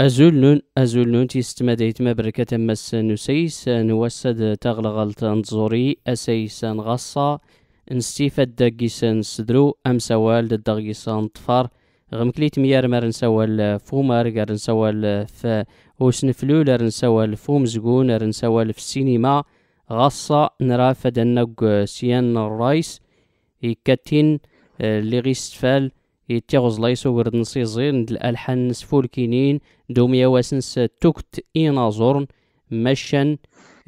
أزول أزول نون تيستما ما بركة مس نسيس نوسد تغلغلت نتزوري أسيس نغصا نستيفاد داقيسا سدرو أم سوال داقيسا طفار غمكليت ميار مار نسوال فومار غار نسوال ف وسنفلول نسوال فوم زقون نسوال في السينما غصة نرافد النق سيان الرايس إيكاتين آه، لي غيستفال يتيغز لايسو ورد نصيزين الالحان نسفول كينين دوميا واسنس توكت زورن مشان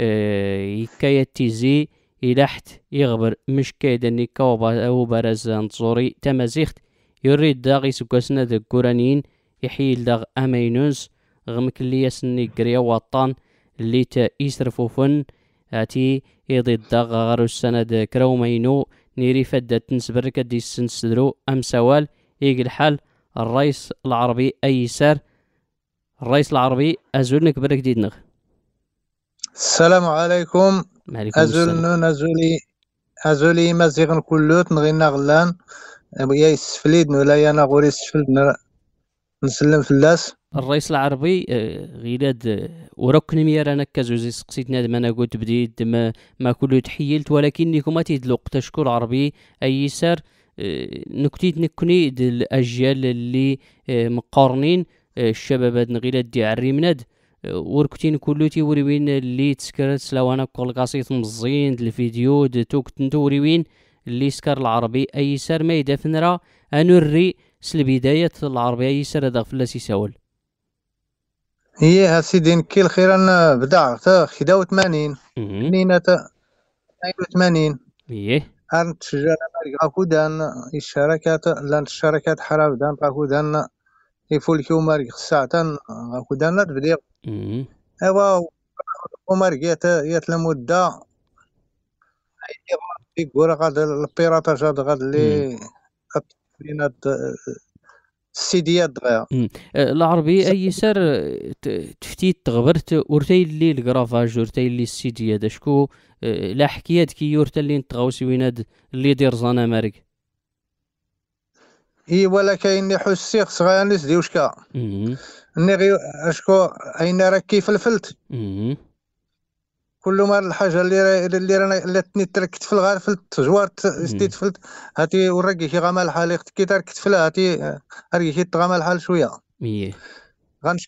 آه، يكاية تيزي إلحت يغبر مش كايدا نيكا أو برز نتزوري تمازيخت يريد داغي سكوسنا دا كورانين يحيل داغ أمينوس غمك اللي يسني قريا وطان اللي تا إسرفوفن أتي يضي داغ غارو السنة دا كراو مينو نيري فدات تنسبرك دي سنسدرو أمسوال يجي الحل الرئيس العربي أيسر الرئيس العربي أزولنك برك ديدنغ السلام عليكم أزول نون أزولي أزولي مزيغن كلوت نغينا غلان يا يسفليد ولا يا نغوري يسفل نسلم في اللاس الرئيس العربي آه، غيلاد آه، وركني ميرا انا كازوزي سقسيت نادم انا قلت بديد ما, ما كله تحيلت ولكنكم تيد الوقت شكون عربي اي ايسر نكتيت نكني الاجيال اللي آه، مقارنين آه، الشباب هاد نغيلا دي الريمناد آه، وركتين كلوتي وريوين اللي تسكرت سلاوانا كل قصيت مزين الفيديو توكت نتوريوين اللي سكر العربي اي سر ما يدفن را انو الري سلبداية العربي اي سر هذا فلاس يساول هي سيدي نكي الخير انا بدا خدا وثمانين ثمانين ايه ان تشجر مرقاكو دان الشركة لان الشركة حراب دان قاكو دان يفول كيو مرق ساعة قاكو دان لتبديق ايوا ومرق يتلمو الدا يقول غاد البيراتاج غاد اللي السيديات دغيا أه، العربي اي سر أه، تفتيت تغبرت ورتي اللي الكرافاج ورتي اللي السيديه دا شكو أه، لا حكيات كي يورتا اللي نتغاوسي ويناد اللي يدير زانا مارك اي ولا كاين سيخ صغير نس ديوشكا اني غي اشكو اين راكي فلفلت كل ما الحاجه اللي اللي رانا اللي تركت في الغار في التجوار شديت في هاتي وراكي شي غمال حال كي تركت في هاتي آه، راكي شي غمال حال شويه ايه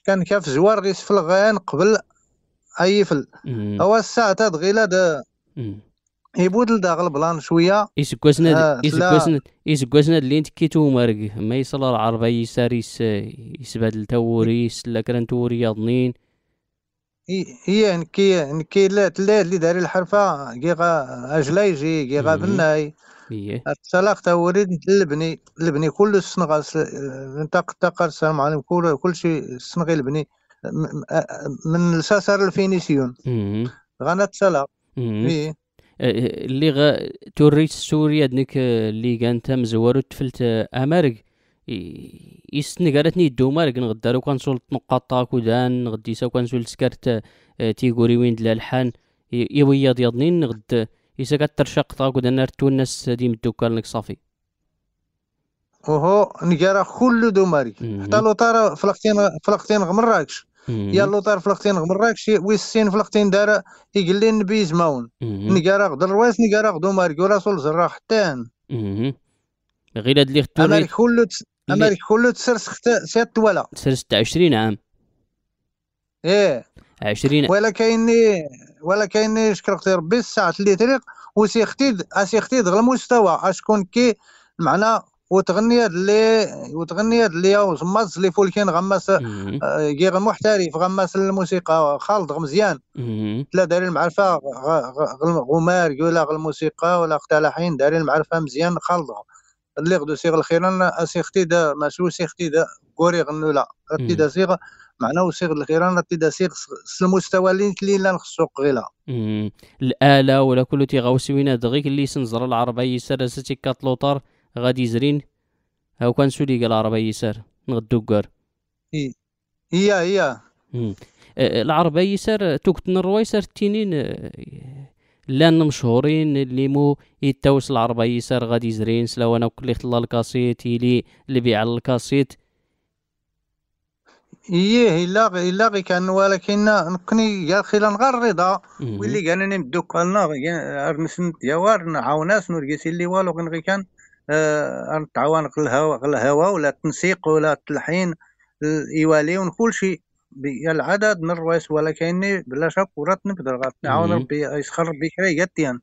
كان كاف زوار غيس في الغيان قبل اي فل هو الساعه تاد غيلا دا يبود لداغ البلان شويه يسكوسنا آه، يسكوسنا يسكوسنا اللي انت كيتو مرق ما يصلى العربيه يساري يسباد توريس لا كران توري يضنين هي نكي نكي لا تلاد اللي داري الحرفه كيغا اجلايجي كيغا إيه. بناي إيه. الطلاق تا وريد البني البني كل السنغ نطاق التقر السلام عليكم كل كل شيء السنغي البني من الساسر الفينيسيون إيه. غانا الطلاق إيه. اللي غا توريت سوريا دنك اللي كانت مزور تفلت امارك يستنى قالتني يدو لكن غدا لو كان سول نقاط كودان غدي سا كان سول سكرت آه، تيغوري وين دلا الحان يويض يضنين غد يسا كترشق طاكو دانا رتو الناس ديم الدوكال نك صافي اوهو نقرا كل دوماري حتى لو طار فلقتين فلقتين غمراكش يا لو طار فلقتين غمراكش ويسين فلقتين دار يقلين بيز ماون نقرا غد الرواس نقرا غدو ولا سول الزرا حتى غير هاد اللي ختوري كل امريكا كله تصير ست دول تصير 26 عام ايه 20 ولا كايني ولا كايني شكر اختي ربي الساعه اللي تريق وسيختي اسيختي غير المستوى اشكون كي معنا وتغني هاد اللي وتغني هاد اللي وزماز اللي فولكين غماس آه، غير محترف غماس الموسيقى خالد غمزيان لا داري المعرفه غمار يولا الموسيقى ولا اقتلاحين داري المعرفه مزيان خالد الليغ دو سيغ الخيران سيغتي دا ماشي سيغتي دا كوري غنو لا ابتي دا صيغ معناه سيغ الخيران ابتي دا صيغ المستوى اللي لا نخصو قيلا الاله ولا كل تيغاوسوينا دغيك اللي سنزر العربه يسار ستي كاتلوطر غادي زرين هاو كان سولي قال العربيه يسار نغدو كار اي هي هي العربيه يسار توكتن الروايسر التنين لان مشهورين اللي مو يتاوس العربة يسار غادي زرين سلا وانا وكل يخطلى الكاسيت يلي اللي بيع الكاسيت ايه الا الا غي كان ولكن نكني يا خلال غير الرضا واللي قال انا نبدو قالنا نسنت نعاون نعاوناس نرقص اللي والو غي كان آه، نتعاون غير الهواء ولا التنسيق ولا التلحين يوالي كل شيء بالعدد من ولا ولكن بلا شك نبدل غات نعاون ربي يسخر بحكايتين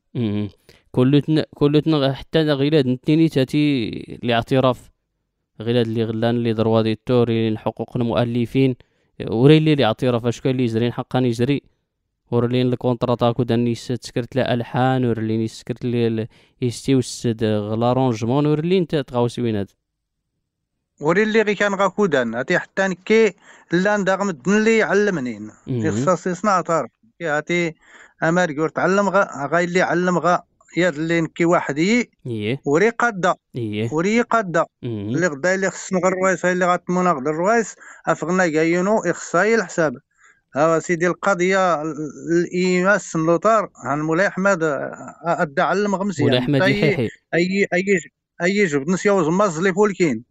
كلتنا كلتنا حتى غير هاد التيني تاتي الاعتراف غير هاد اللي غلان اللي دروا دي التوري حقوق المؤلفين وري لي الاعتراف اش كان اللي يجري حقا يجري ورلين الكونتراتاك وداني سكرت لا الحان ورلين سكرت لي يستيوسد غلارونجمون ورلين تغاوسي وينات وري اللي غي كان غاكودان هاتي حتى نكي لان الدن اللي علمني خصاصي يصنع طار هاتي امار يور تعلم غا غاي اللي علم غا يا اللي نكي وحدي إيه. وري قاده إيه. وري قاده اللي غدا اللي خص نغ هاي اللي غاتمونا غدا الرويس افغنا كاينو اخصائي الحساب ها سيدي القضيه الايماس لوطار عن مولاي احمد آه، ادى علم غمزي مولاي احمد يحيحي اي اي اي جبد نسيا وزماز لي فولكين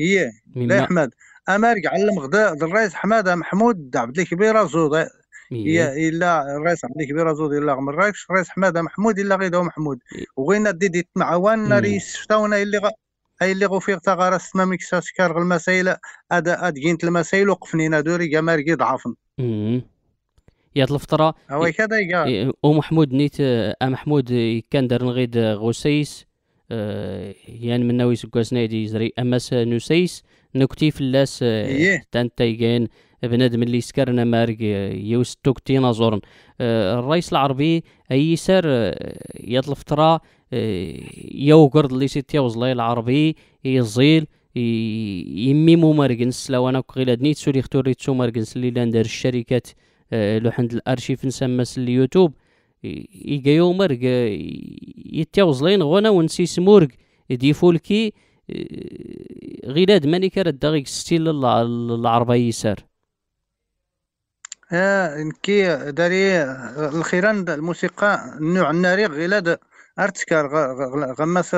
اي لا احمد امارك علم غدا الرئيس حماده محمود عبد الكبير زود هي الا الرئيس عبد الكبير زود الا مراكش الرئيس حماده محمود الا غيدا محمود وغينا ديدي معاون ريس شتاونا اللي غ... اي اللي غفير تا غرسنا ميكساش كارغ المسائل اد ادقينت المسائل وقفنينا دوري كامار كي ضعفن يا الفتره وي كذا ومحمود إيه، نيت محمود كان دار نغيد غسيس يعني من مناوي سكاس نادي زري اماس نسيس نكتي فلاس جين إيه. بنادم اللي سكرنا مارك يوس توكتي نازورن الرئيس العربي أي سر يطلب فترة يوغرد اللي ستي وزلاي العربي يزيل يمي مو مارجنس لو انا غير نيت سوري ختوريت سو مارجنس اللي لاندر الشركات لوحند الارشيف نسمى اليوتيوب إيجا يومر يتيوز لين غونا ونسي سمورك دي فولكي غيلاد ماني كارد داغيك ستيل العربة يسار آه كي داري الخيران الموسيقى النوع الناري غيلاد ارتكار غماس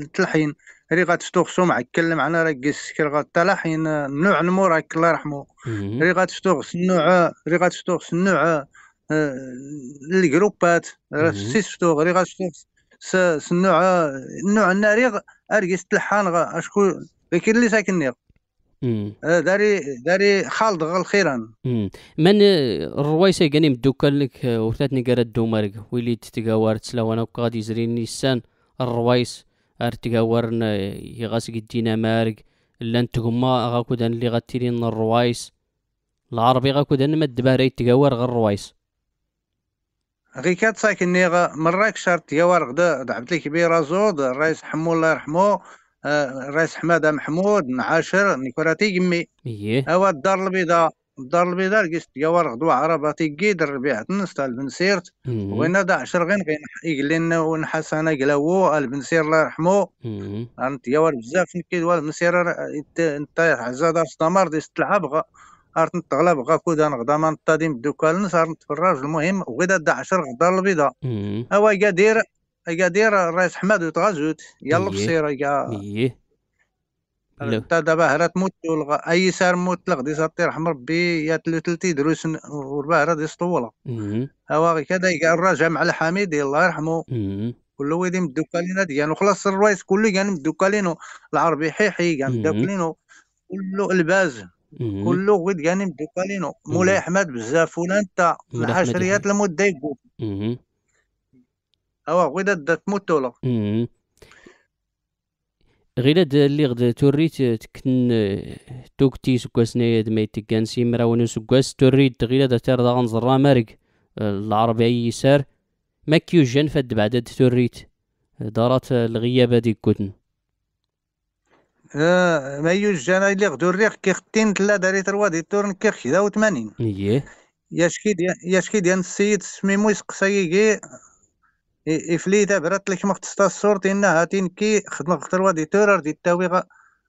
التلحين ري غاتشتوخ معك تكلم على راكيس كي غاتلاحين نوع الموراك الله يرحمو ري غاتشتوخ النوع ري غاتشتوخ النوع آه، لي سي سيس غري غاشتو سنوع النوع الناري ارجس تلحان اشكو لكن اللي ساكن نيغ آه، داري داري خالد غا الخيران من آه، الروايسه قاني مدوكل لك ورثاتني قرا الدومارك ويلي تتقاور تسلاوانا وكا غادي يزريني نيسان الروايس ارتقاورن يغاسك مارك لان تقما غاكودان اللي غاتيرين الروايس العربي غاكودان ما الدباري تقاور غير الروايس غي شرط يا مراكش دا غدا لي كبيرة زود الرئيس حمو الله يرحمو آه، الرئيس حماده محمود نعاشر نيكوراتي ايه اوا الدار البيضاء الدار البيضاء لقيت يوار غدوة عرباتي كيد الربيع تنس تاع البنسيرت إيه. وين دا عشر غين غين يقلن ونحس انا قلاو البنسير الله يرحمو إيه. انت يوار بزاف نكيد والبنسير انت عزادة استمر ديست العبغة ارتن نتغلب غا كودا نغدا ما نطادي مدو كالنس ارت نتفرج المهم وغدا دا عشر غدا البيضاء هو قادير قادير الرئيس حماد يتغازوت يلا إيه. بصير يا ايه حتى دابا هرا تموت تولغ اي سار موت لغ دي ساطي رحم ربي يا تلو تلتلتي دروس هرا دي سطوله هو كدا كذا الرجاء مع الحميد الله يرحمه كل ويدي مدوكالينا ديالو يعني خلاص الرئيس كله كان مدوكالينو العربي حيحي كان مدوكالينو كله الباز كله غير جانب ديكالينو مولاي احمد بزاف ولا انت عشريات لمده يقول اوا غير دا ولا غير هاد اللي غد توريت تكن توكتي سكواس نايا ميت كان سيمرا ونو سكاس توريت غير هاد تار داغن زرا مارق العربي يسار ما كيوجن فد بعد توريت دارات الغيابة ديك كوتن آه، ما يوجد اللي غدو الريق كي تلا داري تروا دي تورن كي داو تمانين ايه ياشكي ديال ياشكي ديال السيد سميمو يسقسايكي إفليتا برات لك مختصة الصورت إن هاتين كي خدمة غتر دي تورر دي التاوي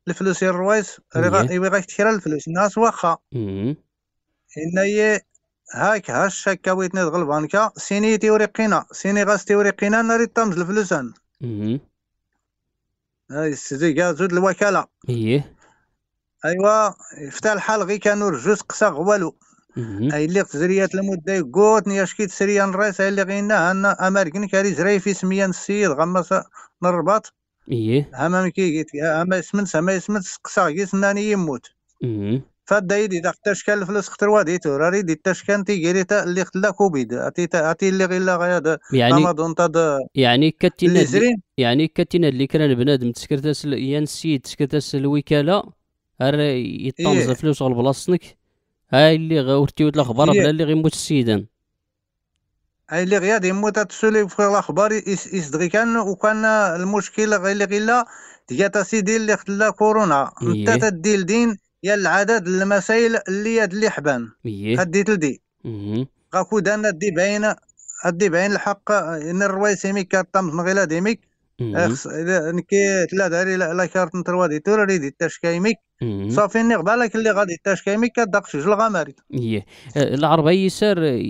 الفلوس الروايس ريغا إيوي غا الفلوس الناس واخا إيه. إن هي هاك هاش هاكا ويتنا دغ البنكة سيني تيوريقينا سيني غاس تيوريقينا ناري طمز الفلوسان إيه. اي السيدي كاع زود الوكاله ايه ايوا فتح الحال غير كانوا جوج قصا غوالو اي اللي تزريات المده يقوتني اش كي تسريا اي اللي غينا انا امريكان كاري زري في سميا السيد غمس نربط ايه اما كي اما اسمنت اما اسمنت قصا كي سناني يموت فدايدي داك تاشكال الفلوس خطر وادي توراري دي تي تيجيري تا اللي خلا كوبيد اتي تا اتي اللي غير غياد يعني امازون تا يعني كاتينا يعني كاتينا اللي كان بنادم تسكرتاس يان السيد تسكرتاس الوكاله ار يطمز إيه. فلوس على بلاصتك هاي اللي ود الاخبار إيه. بلا اللي غيموت السيدان هاي اللي غياد يموت تسولي في الاخبار يصدغي كان وكان المشكل غير اللي غير تجي تا سيدي اللي خلا كورونا انت إيه. تدي لدين ديال العدد المسائل اللي يد اللي حبان إيه. خدي تلدي غاكو دانا دي باين دي باين الحق ان الرويسيمي كارطام تنغيلا ديميك نكي تلا داري لا كارت نتروا دي تور ريدي تاشكايميك صافي ني غبالك اللي غادي تاشكايميك شي جل غماري ايه أه، العربي يسار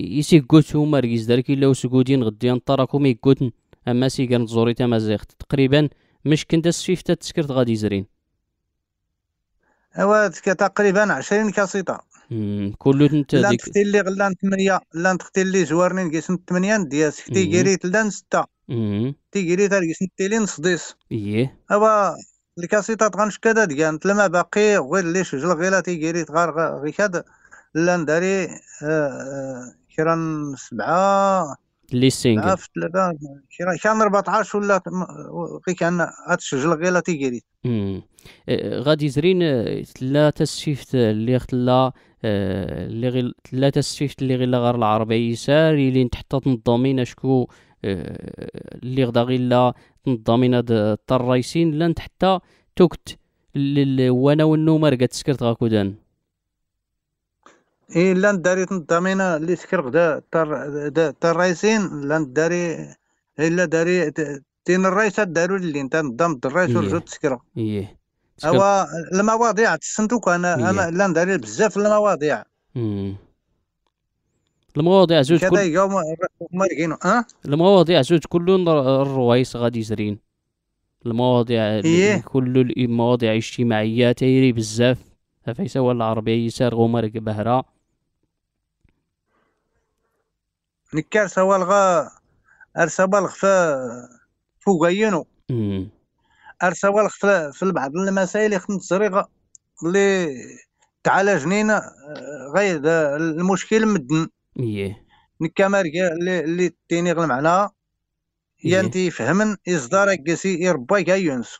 كوت هما ريز دارك الا وسكودين غدي نطراكم يكوتن اما سي كان تزوري تمازيغت تقريبا مش كنت السفيفتا تسكرت غادي زرين ايوا تقريبا 20 كاسيطه كلو انت ديك تختي اللي غلان 8 لا تختي اللي جوارنين كيسن 8 ديال سكتي كيريت لان 6 تي كيريت كيسن نص ديس ايه ايوا الكاسيطات غنشكدا ديال لما باقي غير لي شجل غير تي كيريت غير غير كاد لان داري آه، آه، كيران سبعه لي سينغ عرفت لا كان 14 ولا غير كان غتسجل غير لا تيغيري إيه، غادي زرين ثلاثة إيه، سيفت اللي خلا إيه، اللي غير ثلاثة سيفت اللي غير غير العربية يسار اللي تحت تنظمين شكو اللي غدا غير لا تنظمين هاد الطرايسين لان تحت توكت وانا والنومر قد سكرت غاكودان الا نداري الضمينه اللي سكر غدا تا الرايسين لا نداري الا داري تين الرايسه داروا اللي انت نظام الرايس ورجو تسكر ايه هو المواضيع إيه. تسنتوك انا إيه. انا لا نداري بزاف المواضيع المواضيع إيه. أه؟ زوج كل يوم مرقينو اه المواضيع زوج كلهم الروايس غادي يزرين المواضيع إيه؟ كل المواضيع الاجتماعيه تيري بزاف فيسوى العربيه يسار غمر بهره نكار سوالغا ارسوالغ في فوقينو ارسوالغ في, في بعض المسائل يخدم الصريغه اللي تعالجنينا آه، غير المشكل مدن ايه نكا اللي اللي تيني غل معناها يا انت إيه. فهمن اصدار كاسي يربا كا يونس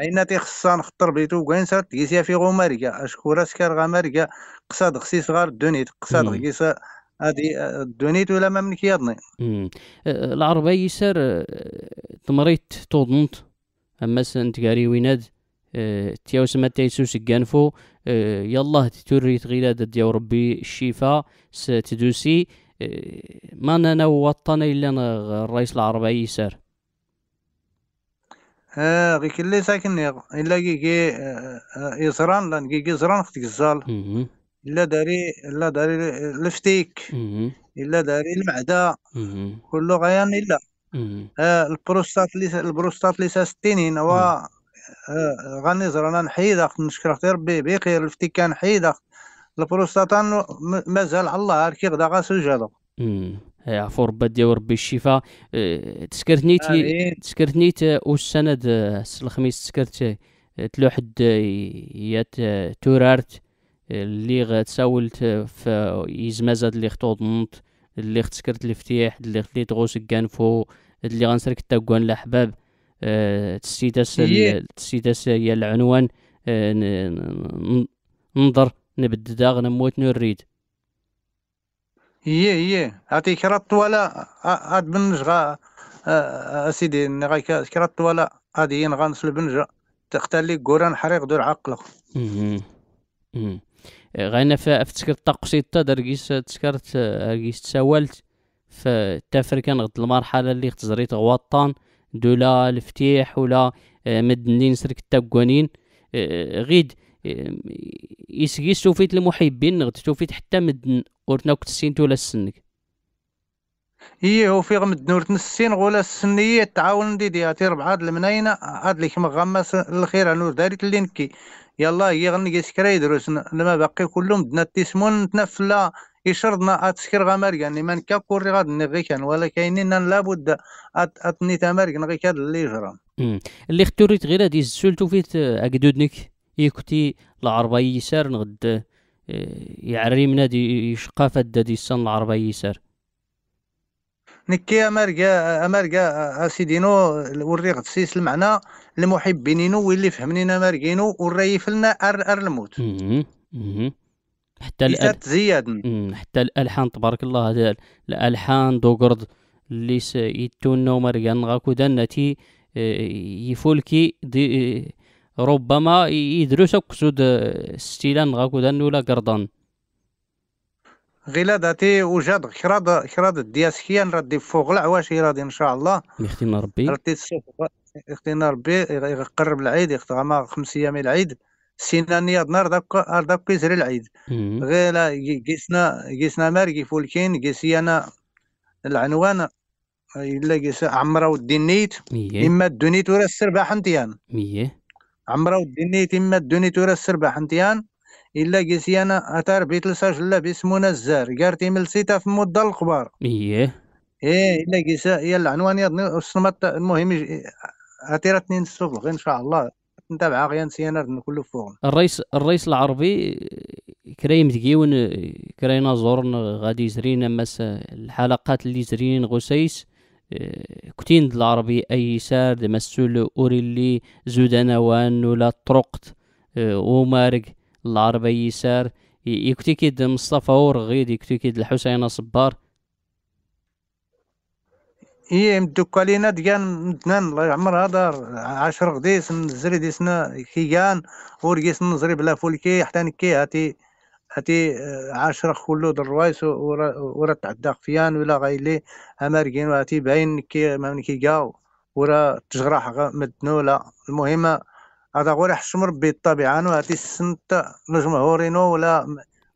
اين تيخصها نخطر بيتو كاينسا تيسيا في غو اشكو راسك غا قصاد خسيس غار دونيت قصاد غيسا هذه آه، دونيت ولا مملكه يضني آه، آه، العربيه يسر تمريت توضنت اما سنت قاري ويناد تياوس ما تيسوس كانفو يلا توري تغيلاد ديال ربي الشيفا ستدوسي ما انا وطن الا الرئيس العربي يسار آه غير كلي ساكن الا كي كي يزران لان كي كي يزران خت كزال الا داري الا داري الفتيك الا داري المعده كله غيان الا آه البروستات اللي البروستات اللي ستينين و آه غنزر انا نحيد اخت نشكر اختي ربي بخير الفتيك كان حيد اخت مازال على الله كي غدا غاسوجادو عفو ربي ديال ربي الشفاء آه، تسكرتني تسكرتني واش السند الخميس آه، تسكرت آه، تلوحد يا تورارت اللي غتساولت في يزمازاد اللي خطوطنت اللي اختسكرت الفتيح اللي خليت غوس كانفو اللي غنسرك كوان الاحباب أه تسيدس هي العنوان أه نضر نبدد داغ آه، نموت نريد ايه ايه عطي كرات الطوالة عاد آه، بنج غا آه، اسيدي غا كرات الطوالة غادي غنسلب نجا تختلي كوران حريق دور عقلك غانا فتسكر تا دركيس تسكرت دركيس آه، تساولت فتافر كان غد المرحلة اللي تزريت غواطان دولا الفتيح ولا آه، مدنين سرك التاكوانين آه، غيد يسقي توفيت المحبين غد توفيت حتى مدن ورتنا كنت ولا السنك ايه هو في غمد نور تنسين غولا السنية تعاون دي دي هاتي ربعة د المناينة عاد ليك مغمس الخير نور داري تلينكي يلا يغني يسكرا دروس لما باقي كلهم دنا تيسمون تنفلا يشرضنا اتسكر غمر يعني من كاكور غاد نغي كان ولا كاينين لابد اتني تمارك نغي كاد اللي جرى اللي ختوريت غير هادي السولتو فيت اكدودنك آه، يكتي العربي يسار نغد آه، يعري من هادي يشقى فد هادي السن العربي يسار نكي امريكا امريكا آه، اسيدينو وريغ تسيس المعنى المحبين واللي فهمنينا ماركينو والريف لنا ار ار الموت حتى الالحان زياد حتى الالحان تبارك الله هذا الالحان دوغرد اللي نو مارقان غاكو دانتي آه، يفولكي دي آه، ربما يدرس كسود آه، ستيلان غاكو دان ولا قردان غلا داتي وجاد كراد كراد دياسكيان ردي فوق العواشي رادي ان شاء الله يختم ربي ردي يغطينا ربي يقرب العيد ما خمس ايام العيد السينانية نار داك داك كيزري العيد غير قيسنا قيسنا مارقي فولكين انا العنوان الا قيس عمرا ودي النيت اما دونيت ورا السرباح نتيان عمرا ودي النيت اما دونيت ورا السرباح نتيان الا انا اتار بيتلسا لا بسمونا الزار قارتي ملسيتا في مدة القبار ايه ايه الا قيسا العنوان يا المهم هاتي راه 2 الصفر غير ان شاء الله نتابع غير نسيان كله فوق الرئيس الرئيس العربي كريم تكيون كرينا زورن غادي يزرينا مس الحلقات اللي زرين غسيس آه، كتين العربي اي سار مسول اوريلي وان ولا طرقت آه، ومارك العربي سار يكتيكيد مصطفى ورغيد يكتيكيد الحسين صبار اي مدوكا لينا ديان مدنان الله يعمرها دار عشر غديس نزري ديسنا كيان ورقيس نزري بلا فولكي حتى نكي هاتي هاتي آه، عشرة خلو الروايس ورا تعدا خفيان ولا غايلي امريكين وهاتي باين كي ما كي كاو ورا تجرح مدنولا المهم هذا غور حشم ربي الطبيعة وهاتي السنت الجمهورين ولا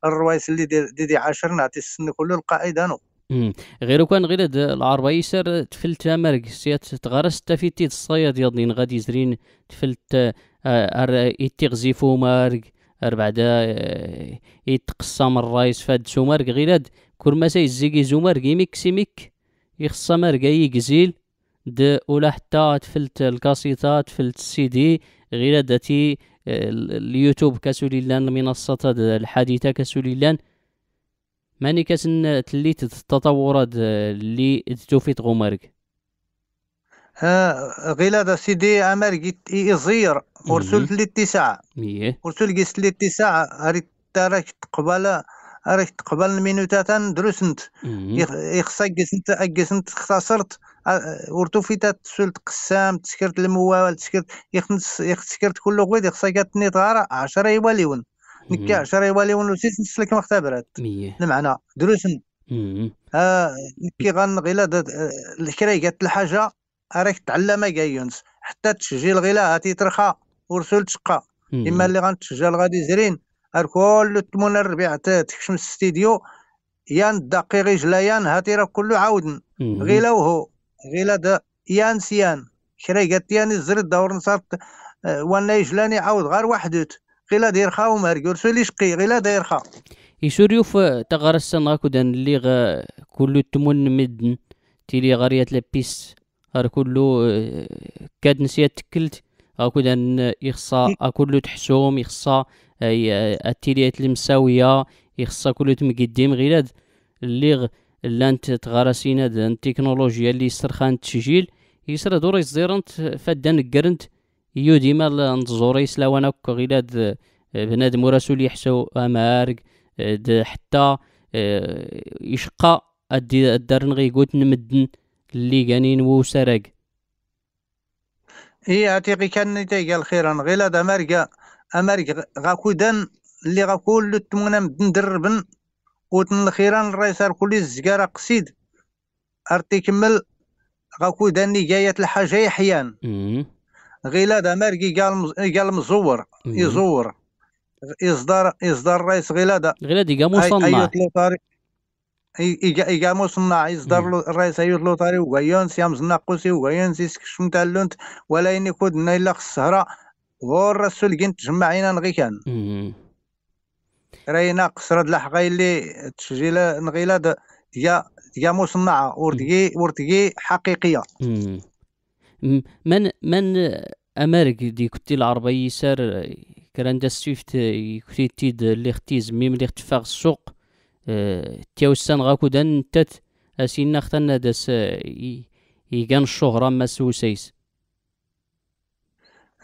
الروايس اللي دي, دي, دي عشر نعطي السن كله القائد نو غير كان غير هاد العربه يسر تفلت مرق سيات تغرس تيت الصياد يضنين غادي يزرين تفلت آه، ار يتغزيفو مارك ار بعدا آه، يتقسم الرايس فهاد سومارك غير هاد كل ما سيزيكي زومرق يميكسي ميك يخصا اي يقزيل د ولا حتى تفلت الكاسيتا تفلت السيدي غير داتي آه، اليوتيوب كسولي لان المنصات الحديثه كسولي لان ماني كاسن تليت التطورات اللي آه، توفيت غمارك غير هذا سيدي امريكي يزير ورسول لي التسعة ورسول قيس لي التسعة ريت راك تقبل راك تقبل المينوتات دروسنت يخصك قسنت قسنت اختصرت ورتوفيتات تسول تقسام تسكرت الموال تسكرت يخص يخسكرت كل غويد يخصك تنيت غارة عشرة يواليون نكاع شري والي ولا سيس نسلك مختبرات بمعنى دروس آه كي غنغيلا الحكايه قالت الحاجه راك تعلمها كاع حتى تشجي الغيلا هاتي ترخى ورسول تشقى اما اللي غنتشجى غادي زرين الكل تمون الربيع تكشم الاستديو يان دقي غي جلايان هاتي راه كله عاودن غيلا وهو غيلا يان سيان كرا قالت يان الزرد دور نصارت آه، وانا يجلاني عاود غير وحدوت قيل داير خا وما رجورسو اللي شقي غير داير خا يشوريوف آه، تغرس سنغاكو دان اللي غا كلو تمون مدن تيلي غاريات لابيس غير كلو آه، كاد نسيات تكلت غاكو دان يخصا آه، كلو تحسوم يخصا التيليات المساوية يخصا كلو تمقدم غير اللي غ لانت تغرسينا التكنولوجيا اللي سرخان التسجيل يسرى دور الزيرنت فدان قرنت يو ديما نتزوري سلاوان هكا غير هاد آه، بنادم وراسو اللي يحسو امارك آه، حتى آه، يشقى ادي نغي غيقوت نمدن اللي كانين وسرق هي عتيقي كان تيقال الخير غير هاد امارك امارك غاكودان اللي غاكول تمونا مدن دربن وتن الخيران الرئيس كل الزكارة قصيد ارتي كمل غاكودان اللي جايات الحاجة يحيان غير هذا ماركي قال مزور يزور اصدار اصدار الرئيس غير هذا غير هذا يقام أي ايغا أيوة، مصنع يصدر الرئيس ايوت لوطاري وغيونس يامز ناقوسي وغيونس يسكشم تاع اللونت ولا اني كودنا الا خسهره غور والرسول كين تجمعينا نغي كان راينا قصرد الحقاي اللي تسجيل نغيلاد يا يا مصنعه وردقي وردقي حقيقيه من من امريك دي كنتي العربي يسار كران دا السيفت كنتي تيد اللي ختي ميم اللي ختفاغ السوق اه تيوسان غاكو دان تات اسينا ختنا داس آه، يقان الشهرة ما سوسيس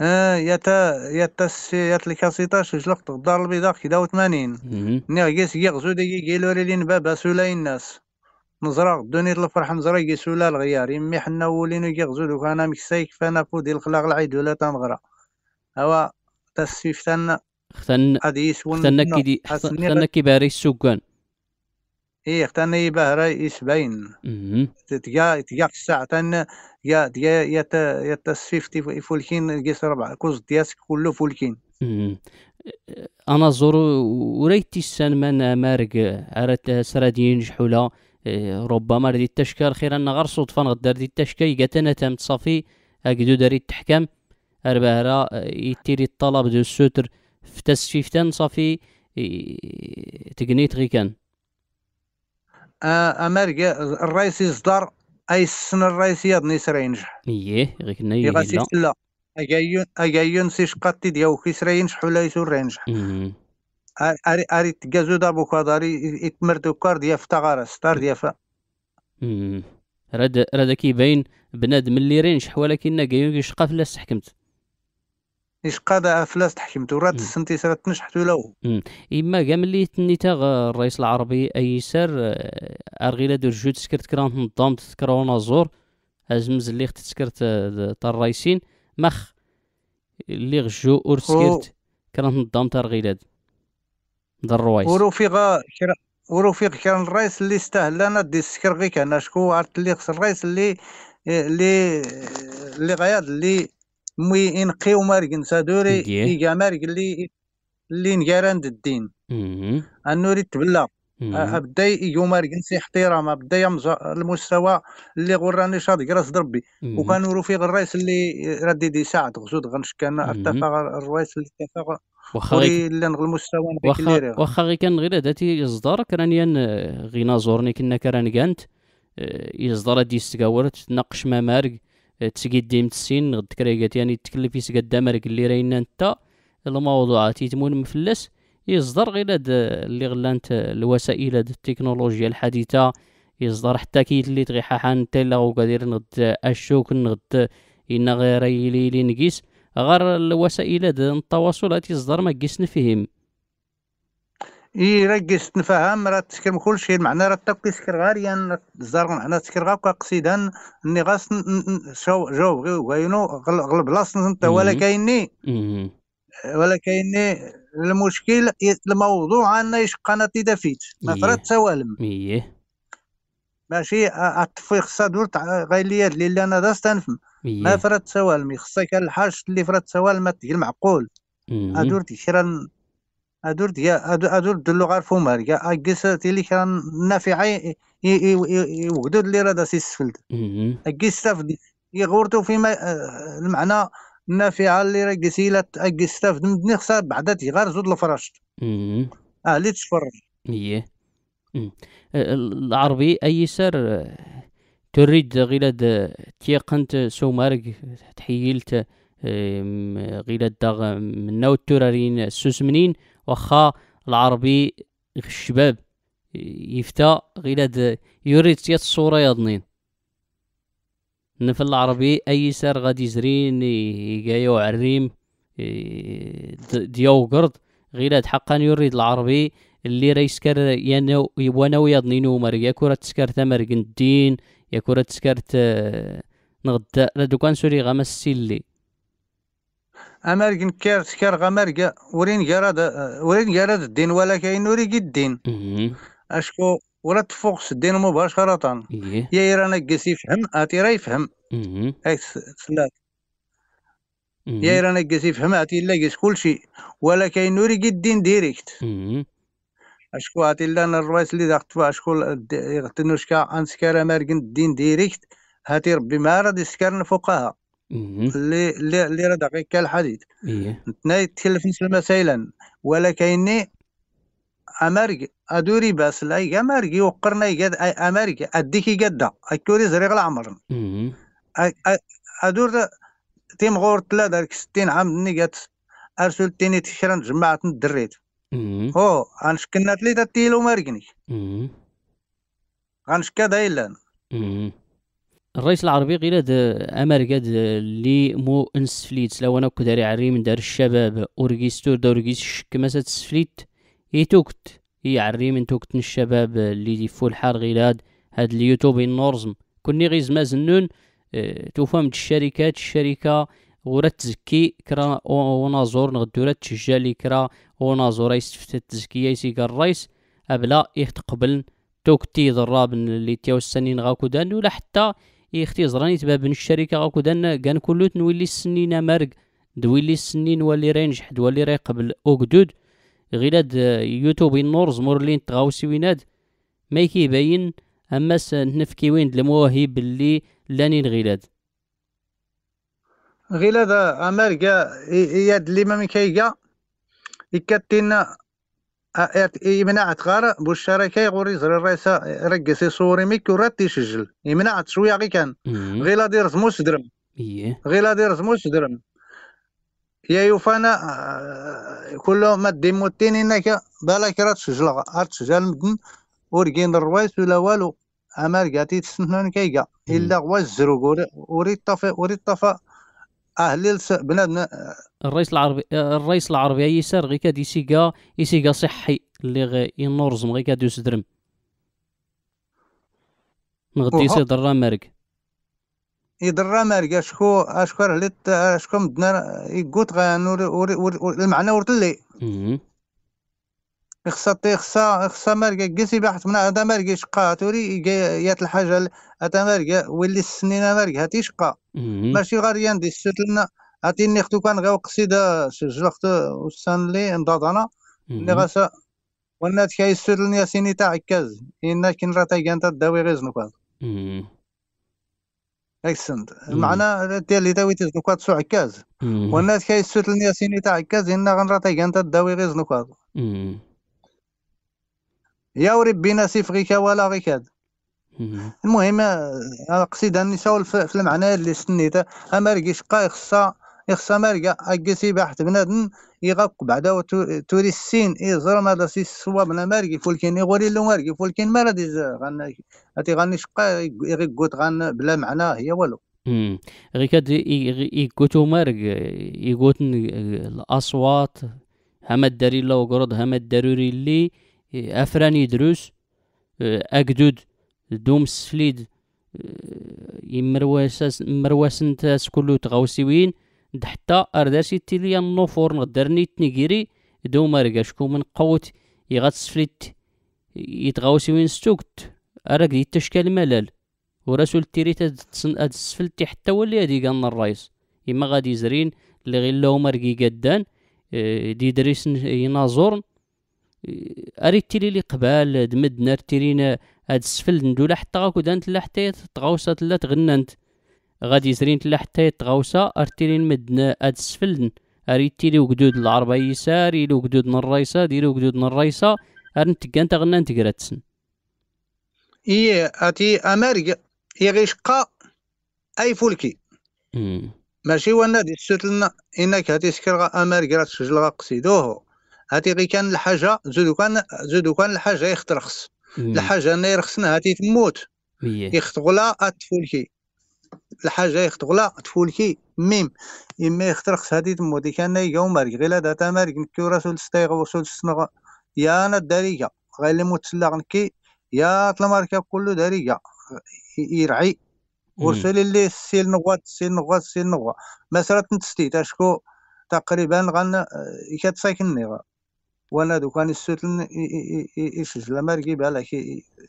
اه يا يتا يتا الكاسيطاش جلقت الدار البيضاء كدا وثمانين ني يغزو ديكي لوري لين بابا سولاي الناس نزرا دوني الفرح نزرا يسولا الغيار يمي حنا ولينا كيغزو دوك انا مكسايك فانا فو ديال الخلاق العيد ولا تنغرا هوا تسيف تن ختن ختن كيدي ختن كيباري السكان ايه ختن يباهر يسبين تقا تيا الساعة تن يا تيا يا تا يا تسيف فولكين كيس ربع كوز دياسك كله فولكين انا زورو وريتي السن من مارك عرفت سرادين جحوله ربما ردي التشكى الخير أن غير صدفة غدار دي التشكى يقاتنا تام تصافي أقدو داري التحكم أرباهرا يتيري الطلب دو السوتر شيفتان صافي تقنيت غي كان امريكا الرئيس يصدر اي السن الرئيس يضني يسرى ينجح ايه غيك كنا لا اجايون اجايون سي شقاتي ديالو كيسرى ينجح ولا يسور ينجح ari ari tgazuda bukad ari itmerdukar diya فتاغار ستار diya fa رد رد بين بنادم اللي رينجح ولكن كاين يشقى فلاس تحكمت يشقى فلاس تحكمت ورات السنتي سرات ولا هو اما كاع ملي تنيتا الرئيس العربي ايسر آه، ارغيلا دور جو تسكرت كران تنظم تسكرونا زور ازمز اللي خت تسكرت آه، الرئيسين مخ اللي غجو اور تسكرت كران تنظم ترغيلاد ذا الرويس وروفيق وروفيق كان الرئيس اللي استاهل انا دي السكر غير انا شكون عرفت اللي خص الرئيس اللي اللي اللي غياض اللي مي ينقيو ماركن سادوري يقا مارك اللي اللي نقاران الدين انا ريت تبلا ابدا يقو ماركن سي احترام ابدا المستوى اللي غراني شاد كراس دربي وكان رفيق الرئيس اللي ردي دي ساعد غزود انا ارتفع الرئيس اللي ارتفع واخا واخا واخا غي كان غير داتي يصدر كراني آه، غينا زورني كنا كران كانت آه، يصدر دي ستكاور تناقش ما مارك آه، ديم تسين غد كريقات يعني تكلف يسقد دمرك اللي راينا نتا الموضوعات تيتمون مفلس يصدر غير اللي غلانت الوسائل التكنولوجيا الحديثة يصدر حتى كي اللي تغي حان تيلا وقادر نغد اشوك نغد إن غير يلي نقيس غير الوسائل التواصل التي تصدر ما كيسن فيهم اي راه كيس تنفهم راه تسكر كلشي المعنى راه تبقي سكر غاريا تزار معنا تسكر غا قصيدا اني غاس شو جو غاينو غلب لاص انت ولا كايني ولا كايني المشكل الموضوع ان يشقنا تدافيت ما إيه. فرات سوالم ايه ماشي التفويق صادور غير ليا اللي انا داس تنفهم ما إيه. فرات سوالم خصك الحاج اللي فرات ما ديال المعقول ادور تيشرا ادور ديا ادور دلو غير فومار يا اكس تيلي كان نافعه يوجدوا آه، اللي راه داسي السفلت اكس تافد يغورتو فيما المعنى النافعه اللي راه قسيله اكس تافد مدني خصها بعدا تيغار زود الفراش اه اللي تفرج ايه آه، العربي اي سر تريد غيلاد تيقنت سومارك تحيلت غيلاد داغ منا الترارين السوسمنين وخا العربي الشباب يفتا غيلاد يريد تيات الصورة يضنين نفل العربي اي سار غادي يزرين يقايو عريم اه، دياو قرض غيلاد حقا يريد العربي اللي راه يسكر يانو يبوانو يضنينو مريا كرة تسكر تمرق الدين يا كرة تسكرت آه، نغدا لا دوكان سوري غا سيلي أمريكا كير سكر غا ورين جراد ورين جراد الدين ولا كاين وريك الدين اشكو ولا تفوق الدين مباشرة إيه. يا رانا كاس يفهم اتي راه يفهم سلاك يا رانا كاس يفهم اتي لا كاس كلشي ولا كاين وريك الدين ديريكت اشكو عطي لنا الروايس اللي غتبع شكون غتنو شكا انسكار ماركن الدين ديريكت هاتي ربي ما راه يسكرن فوقها اللي اللي اللي راه دقيق الحديث إيه. نتنا يتكلف نفس المسائل ولا كايني امريكا ادوري باس لا يا يوقرنا وقرنا امارك امريكا اديكي قدا اكوري زريغ العمر ادور تيم غور تلا دارك 60 عام ني قات ارسلتيني تشرن جمعت الدريت هو غنشكلنا ثلاثة تيلو ماركنيش غنشكا دايلان الرئيس العربي غير هاد امريكا لي مو انسفليت لو انا كداري عري من دار الشباب اورغيستور دورغيس الشك مسات اي توكت اي عري من توكت الشباب اللي آه، يفو الحال غير هاد هاد اليوتيوب النورزم كوني غير مازنون زنون آه، توفهم الشركات الشركه ورا تزكي كرا وناظور نغدو تشجا لي كرا ونازور يستفت التزكية يسيقر الرئيس أبلا قبل توكتي ضراب اللي تياو السنين غاكو دان ولا حتى يختي زراني بن الشركة غاكو دان كان كلو نولي السنين مرق دويلي السنين ولي راه ينجح دوالي راه قبل اوكدود غير هاد يوتيوب النور زمور لين تغاوسي ويناد ما كيباين اما سنفكي وين المواهب اللي لانين غيلاد غير هذا امريكا يد اللي ما مكيكا يكتينا يمنع يمنعت غار الشركه يغور يزري الرئيس رقصي صوري ميك ورات يسجل يمنعت شويه غي كان غير هادي رسموش درهم إيه. غير هادي رسموش درهم يا يوفانا كلهم ما ديموتين انك بالك راه تسجل راه تسجل مدن ورقين الروايس ولا والو امريكا تيتسنن كيكا الا غوا الزروق وريد طفى وريد طفى اه ليل بنادنا الرئيس العربي الرئيس العربي اي سار غي كاد يسيقا يسيقا صحي اللي غي ينورزم غي كاد يسدرم نغدي سي درا مارك درا مارك اشكو اشكو راه ليت اشكو مدنا يقوت غانور المعنى ورتلي خصها تي خصها خصها مرقه كيسي يباح من هذا مرقه يشقى توري جات الحاجه هذا ولي السنين السنينه هاتي تيشقى ماشي غير يندي سوت لنا عطي نيختو كان غا قصيدة سجل اخت وسان لي نضاد انا اللي غاسا وانا تكاي سوت لنا سيني تاع كاز إنا كن راه تايكان داوي غير زنوكات اكسنت معنا تي اللي داوي تزنوكات سو عكاز وانا تكاي سوت لنا سيني تاع كاز إنا غنرا تايكان داوي غير زنوكات يا بينا سيف غيكا ولا غيك المهم اقصد اني سول في المعنى اللي سنيته اما رقيش قا يخصها يخصها مرقا اكسي بحث بنادم يغاق بعدا توري السين يزر إيه، دا سي سوا بلا مرقي فولكين يغوري إيه، لو مرقي فولكين ما رادي غن اتي غني شقا يغوت غن بلا معنى هي والو غي كاد يغوتو مرق يغوتن الاصوات هما الداري لو وقرض هما الدروري اللي افران يدروس اكدود دوم السفليد يمرواس مرواسن تاس كلو تغاوسيوين حتى ارداسي تيليا النوفور نقدرني تنيغيري دو مرقاشكو من قوت يغات سفليت وين ستوكت اراك دي تشكال ملال ورسول تيري تسن اد سفلتي حتى ولي هادي كان الرايس اما غادي زرين اللي غير لو رقي قدان دي دريس ينازورن اريد تيلي لي قبال دمدنا رتيرينا هاد السفل ندولا حتى غاكو دانت لا حتى تغوصا تلا تغننت غادي زرين تلا حتى تغوصا ارتيرين مدنا هاد السفل اريد تيلي وقدود العربة يسار يلو وقدود الرئيسة ديرو وقدود الرئيسة ارنت كانت غننت كراتسن إيه أتي أمريكا غيشقا أي فولكي ماشي وانا دي السوت لنا إنك هاتي سكرغا أمريكا غا قصيدوه هاتي غي كان الحاجه زودو كان زودو كان الحاجه يخترخص الحاجه انا يرخصنا هاتي تموت يختغلا اتفولكي الحاجه يختغلا تفولكي ميم اما يخترخص هاتي تموت كان يوم مارك غير هذا مارك نكيو راسو ستيغ وصول سنغ يا انا الداريه غير اللي سلاغ نكي يا تلماركا كله داريه يرعي ورسول اللي سيل نغوات سيل نغوات سيل نغوات مسرات نتستي تشكو تقريبا غن آه، يكتساكني وانا دوكا السوتن يشج لا ماركي بالك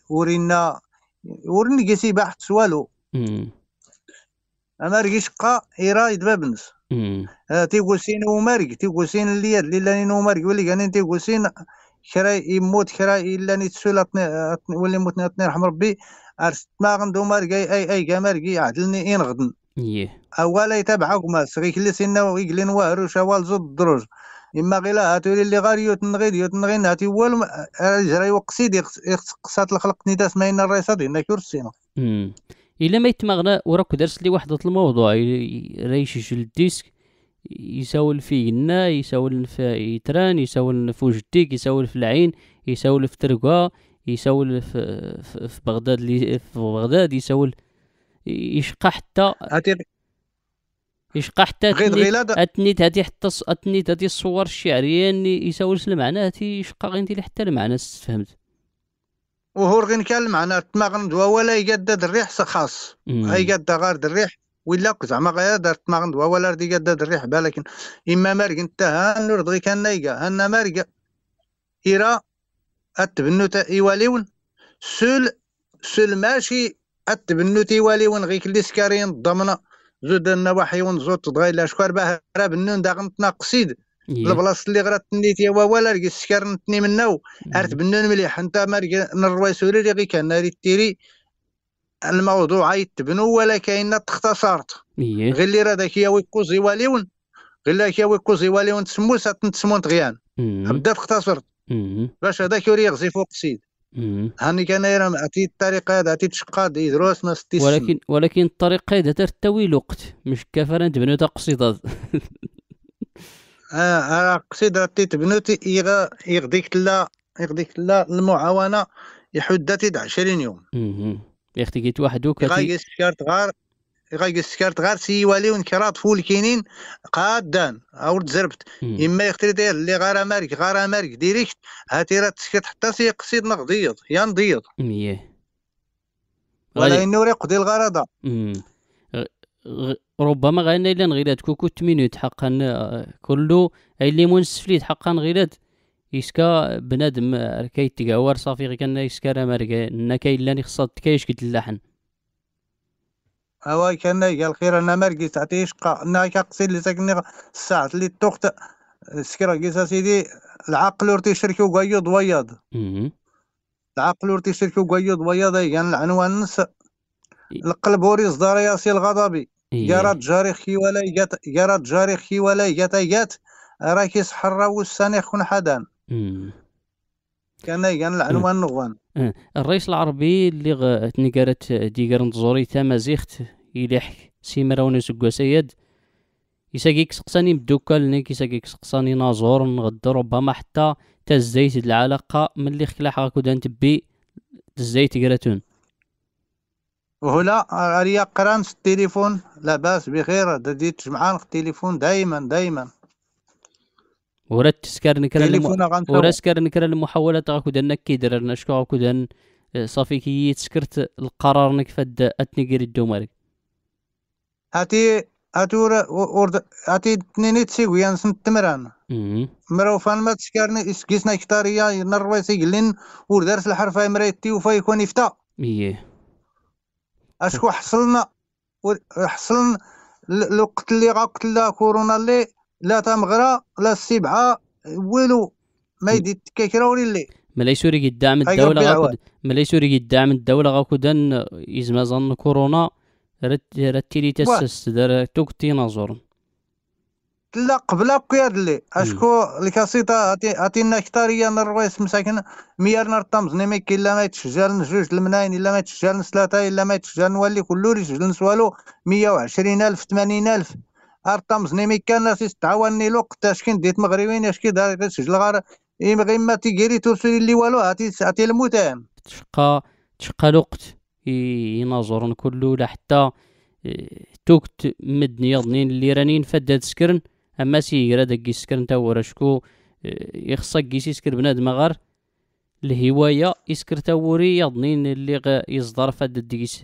ورينا ورني جيسي بحث سوالو انا رجيش قا ايرا يدبابنس آه، سين ومارك سين اللي اللي لاني نومارك ولي كان سين خرا يموت خرا الا نتسول ولي موتنا رحم ربي ارست ما غندو مارك اي اي اي كاماركي يعدلني اين غدن إيه. اولا يتابعك سغيك اللي سينا ويقلين واهر وشوال زود الدروج اما غير هاتو هاتولي اللي غير يوتن غير يوتن غير هاتي هو الجري وقسيد يقصات الخلق نيتا سماينا الرئيس هادي هنا كورسينا الا ما يتمغنا وراك درس لي واحد الموضوع ريشيش الديسك يساول في ينا يساول في يتران يساول في وجديك يساول في العين يساول في ترقا يساول في, في بغداد في بغداد يساول يشقى حتى يشقى حتى غير غيلاد اتنيت حتى اتنيت هاتي الصور الشعريه اللي يسولس المعنى هاتي يشقى غير انت حتى المعنى فهمت وهور غير كان المعنى تماغن دوا ولا يقدد الريح سخاص قد غير الريح ولا زعما غير دار تماغن دوا ولا ردي قداد الريح بالك اما مارك انت ها كان دغيك هنايكا هانا مارك أتبنو تا إيواليون سول سول ماشي أتبنو تيواليون غيك اللي سكارين ضمنا زود النواحي ونزوت تضغي لا باه راه بنون داغ نتناقصيد البلاصه اللي غرات تنيتي هو ولا رقي السكر نتني منو عرفت بنون مليح انت ما نروي سوري غي كان ناري تيري الموضوع يتبنو ولا كاين تختصرت غير اللي راه داك وي كوزي واليون غير يا وي كوزي واليون تسموس تنتسمون تغيان بدا تختصرت باش هذاك يوري يغزي فوق السيد هاني كان راه عطي الطريقه هذا عطي تشقاد يدرس ناس ولكن ولكن الطريقه هذا ترتوي وقت مش كافر تبنو قصيده اه راه قصيد عطي يغ يغديك لا يغديك لا المعاونه يحدد 20 يوم اها اختي كيت وحدك غايس شارت غار سكرت غير سيوالي ونكرات فول كينين قادان او تزربت اما يختري داير اللي غار امريك غار امريك ديريكت هاتي راه تسكت حتى سي قصيد نغضيض يا نضيض ميه ولا انه يقضي الغرض ربما غير الا نغيلات كوكو 8 مينوت حقا آه، كلو اي اللي منسفليت حقا غيلات يسكا بنادم آه، كيتقاور صافي غي كان يسكا راه مارك نا كاين لاني خصها تكايش كيت اللحن هو كان قال خير انا مرقي تعطي شقا انا كقصي اللي ساكني ساعت اللي تخت سكرا قيس سيدي العقل ورتي شركي وقيض ويض العقل ورتي شركي وقيض ويض كان العنوان نس القلب وري صدار ياسي الغضبي يا رات جاري خي ولا يقات رات جاري خي ولا يقات يات راكي سحرا والساني خون حدان كان يعني العنوان نغوان أه، الرئيس العربي اللي غ... تنقرت آه، نزوري تامازيخت تمازيخت يليحك سيمراون سيد يساقيك سقساني مدوكال نيك يساقيك سقساني نازور نغدر ربما حتى تزيت العلاقة ملي خلاح غاكودان تبي تزيت قراتون وهلا عليا قران في التليفون لاباس بخير دديت جمعان في التليفون دايما دايما ورتسكر ورد ورتسكر نكرل المحاولات غاكو دنا كيدر نشكو غاكو دن آه، صافي كي تسكرت القرار نك فد اتنيكيري الدومارك هاتي هاتي ورد هاتي تنيني تسيويا نسم يعني التمران مروفان ما تسكرني اسكيسنا كتاريا نرويسي يلين وردرس الحرف امريتي وفا يكون يفتا ايه اشكو حصلنا حصلنا الوقت اللي غا كورونا اللي لا تمغرا لا السبعه والو ما يدي كيكراوني اللي ملي سوري قدام الدولة غاكود ملي سوري قدام الدولة غاكود ان يزما ظن كورونا رت رتيلي تسس دار توك نازور لا قبل قياد لي اشكو الكاسيطا عطينا كتاريا نرويس مساكن ميار نرطمزني ما كاين لا ما يتشجر جوج المناين الا ما يتشجر ثلاثه الا ما يتشجر نولي كلو اللي نسوالو والو 120 الف 80 الف ارتمزني ميكان تعاوني لو اش كي نديت مغربين اش كي دار تسجل غير غيما تيكيري تورسي لي والو هاتي عطي المتهم تشقى تشقى الوقت يناظرن كلو لا حتى توكت مد نيضنين اللي رانين فداد سكرن اما سيغرا داكي سكرن تا ورا شكو يخصك كيسي يسكر بنادم غير الهوايه يسكر تاوري يضنين اللي غ يصدر فاد ديس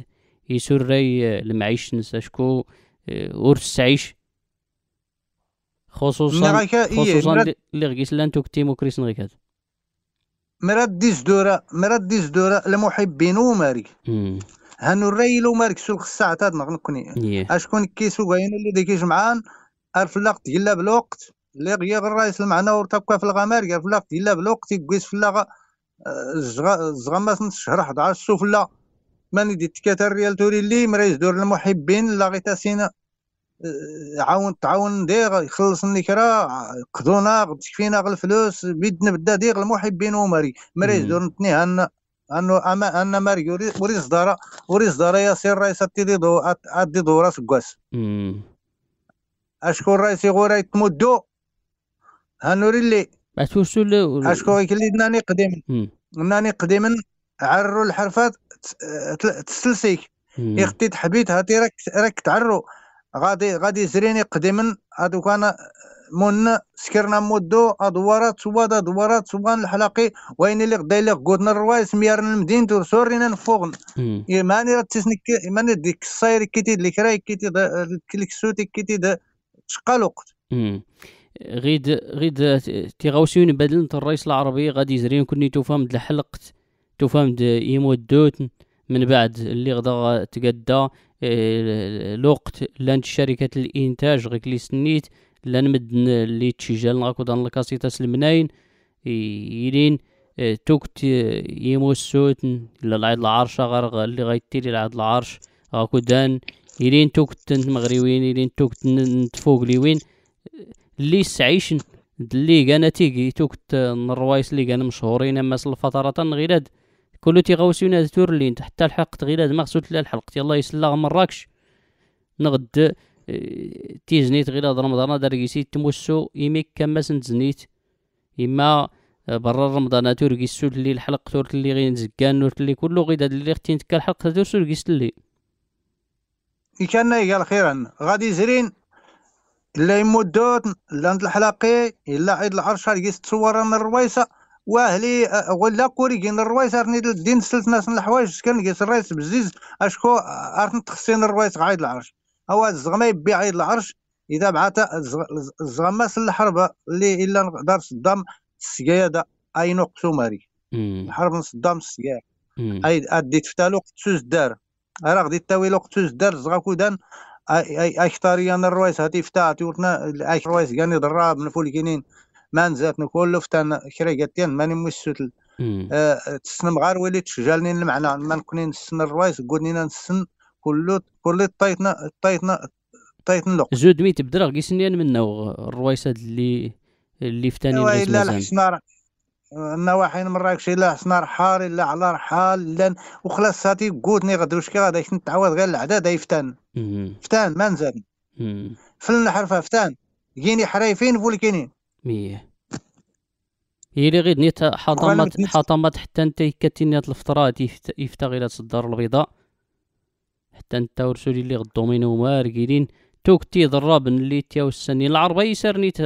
يسري المعيش نسا شكو ورس عيش خصوصا إيه، خصوصا اللي غيت توك تيمو كريس نغيكات مراد ديز دورا مراد ديز دورا المحبين ومارك هانو الريل ومارك سوق الساعة تاد نغنكني إيه. اشكون كيسو غاين اللي ديك جمعان عرف اللقط يلا بالوقت اللي غير الرئيس المعنى ورتبقى في الغمار عرف اللقط يلا بالوقت يقيس في اللغة آه، زغمات نص شهر 11 سفلى ماني ديت كاتر ريال توري اللي مريز دور المحبين لا غيتاسينا عاون تعاون دير يخلص النكره قدونا تكفينا غير الفلوس بيد نبدا دير المحبين ومري مري زور نتني ان انو اما ان مري وري صداره وري صداره يصير رئيس دو ادي دورا سكواس اشكون رئيس غورا يتمدو هانوري اللي بعتوش اشكون يكلي ناني قديم ناني قديم عرو الحرفات تسلسيك اختي تحبيت هاتي راك راك تعرو غادي غادي زريني قديما هادو كان من سكرنا مدو ادوارات سواد ادوارات سوان الحلاقي وين اللي غدا اللي غودنا الروايس ميارن المدينة ورسورينا نفوغن يماني تسنك يماني ديك الصاير كيتي اللي كراي كيتي كليك سوتي كيتي تشقى الوقت غيد غيد تيغاوسيون انت الرئيس العربي غادي يزرين كني توفام د الحلقت توفام د يمودوت من بعد اللي غدا تقدا الوقت لان شركة الانتاج غيك لي سنيت لان مدن لي تشيجال غاكود دان الكاسيتاس المناين يلين آه، توكت آه، يموسوتن للعيد العرش غير اللي غيتيري لعيد العرش دان يلين توكت مغريوين يلين توكت وين اللي سعيشن دلي كانا تيجي توكت الروايس آه، اللي كان مشهورين اما الفترة غير هاد كلو تور تورلين حتى الحق غير مغسول تلا الحلق يلا يسلا مراكش نغد اه، تيزنيت غير هاد رمضان دركيسي تموسو يميك كما سنتزنيت يما اه، برا رمضان توركي سوت لي الحلق تورت لي غير نزكان نورت لي كلو غير هاد اللي ختي نتكا الحلق تور سوركي سلي كان قال خيرا غادي زرين لا يمدوت لا عند الحلاقي الا عيد العرش غيس تصور انا الرويسه واهلي ولا كوريكين الرويس ارني الدين سلت ناس الحوايج كان كيس الرئيس بزيز اشكو ارتن تخسين الرويس غايد العرش هو الزغما يبي عيد العرش اذا بعتا الزغما الحرب اللي الا دار صدام السياده اي نقصو ماري الحرب من صدام السياده اي ادي تفتالو قدسوس دار راه غادي تاوي لو قدسوس دار زغا كودان اي اي اختاري انا هاتي فتاتي ورتنا اي الروايس كاني ضراب من فولكينين لفت انا فتان كريقاتيان ماني موسوتل آه، تسن مغار وليت تشجالني المعنى ما نكوني نسن الروايس قولني نسن كلو كل طايتنا طايتنا طايتنا لق زود ميت بدرا كي سنين منه الروايسات اللي اللي فتاني الناس لا الحسنار النواحي مراكش لا حسنار حار لا على رحال لا وخلاص هاتي قوتني غدا واش كي غادا نتعوض غير العداد يفتان فتان ما نزال في حرفه فتان كيني حرايفين فولكينين ميه هي غير نيت حطمت حطمت حتى انت كاتينيات الفترات يفتا غير الدار البيضاء حتى انت ورسولي اللي غدومينو ماركلين توك تي ضراب اللي تي وسني العربة يسر نيت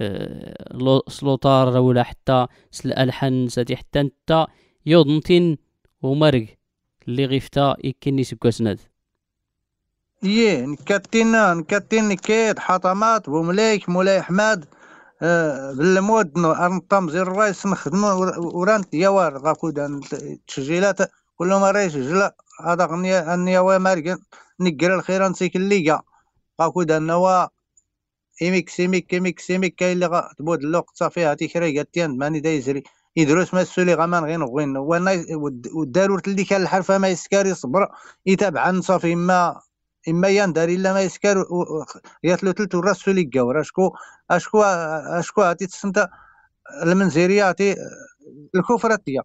آه، سلوطار ولا حتى سل الحن ساتي حتى انت يوضنتين ومارك اللي غيفتا يكني سكوسند ايه نكاتين نكتين نكيت حطمات وملايك مولاي احمد بالمود نطم زير الرايس نخدمو ورانت يوار غاكود التسجيلات كل مرة جلا هذا غنيا انيا ومارك نقرا الخير نسيك الليغا غاكود نوا ايميك سيميك كيميك سيميك كاين اللي تبود الوقت صافي هاتي كري قاتيان ماني دايزري يدرس يدروس ما السولي غمان غير نغوين وانا ودارورت اللي كان الحرفه ما يسكاري صبر يتابعن صافي ما إما يندر إلا ما يسكر يتلو تلت الرسول كاور أشكو أشكو أشكو عطي تسنت المنزيرية هاتي الكفرتية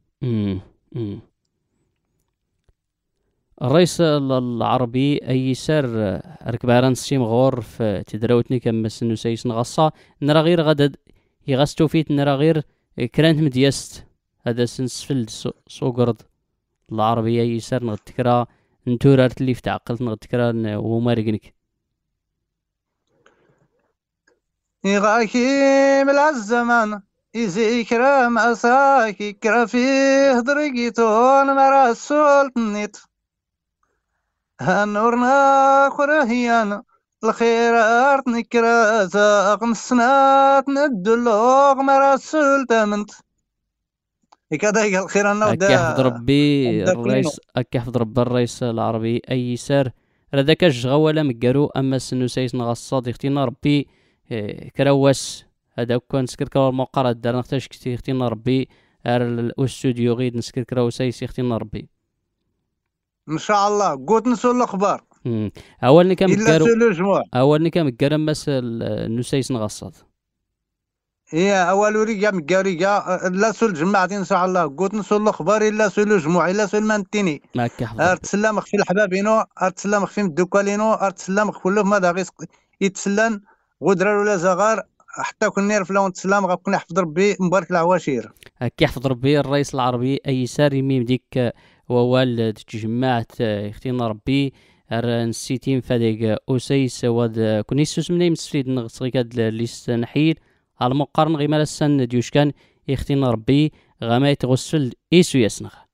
الرئيس العربي أي سر ركباران السيم غور في تدراوتني كم سنو سيس نغصة نرى غير غدا يغس توفيت نرى غير كرانت مديست هذا سنسفل العربي اي يسر نغتكرا نتورار اللي في تعقلت نغ تكرار وما رقنك يغاكي من الزمان إزي كرام أساكي كرافيه درقيتون مرا السلط نيت هنورنا خرهيان الخير أرت نكرا زاق مسنات ندلوغ مرا السلطة منت هيك دايق الخير انا ودا يحفظ ربي الرئيس هكا يحفظ ربي الرئيس العربي اي سار راه ذاك الجغوله مكارو اما سنو سايس نغصاد ديختينا ربي إيه، كراواس هذا كان سكر كراو المقر دارنا ختاش كتي ختينا ربي ار الاستوديو غيد نسكر كراو سايس اختينا ربي ان شاء الله قوت نسو الاخبار اولني كان مكارو اولني كان مكارو سنو سايس نغصاد هي اول ريجا مكاريجا لا سول جماعة ان شاء الله قلت نسول الاخبار الا سول جمع الا سول مانتيني معك ارتسلم ارتسلام خفي الحبابينو ارتسلم خفي مدوكالينو ارتسلام كله ماذا غير يتسلان غدرار ولا زغار حتى كون نير فلاون تسلم غنكون يحفظ ربي مبارك العواشير هكا يحفظ ربي الرئيس العربي ساري ميم ديك ووالد تجمعت آه، اختينا ربي نسيتيم فاديك اوسيس واد كونيسوس منين مسفيد نغسري كاد ليست نحيل المقارن غيمالا السن ديوشكان يختين ربي غمايت يتغسل إيسو يسنغ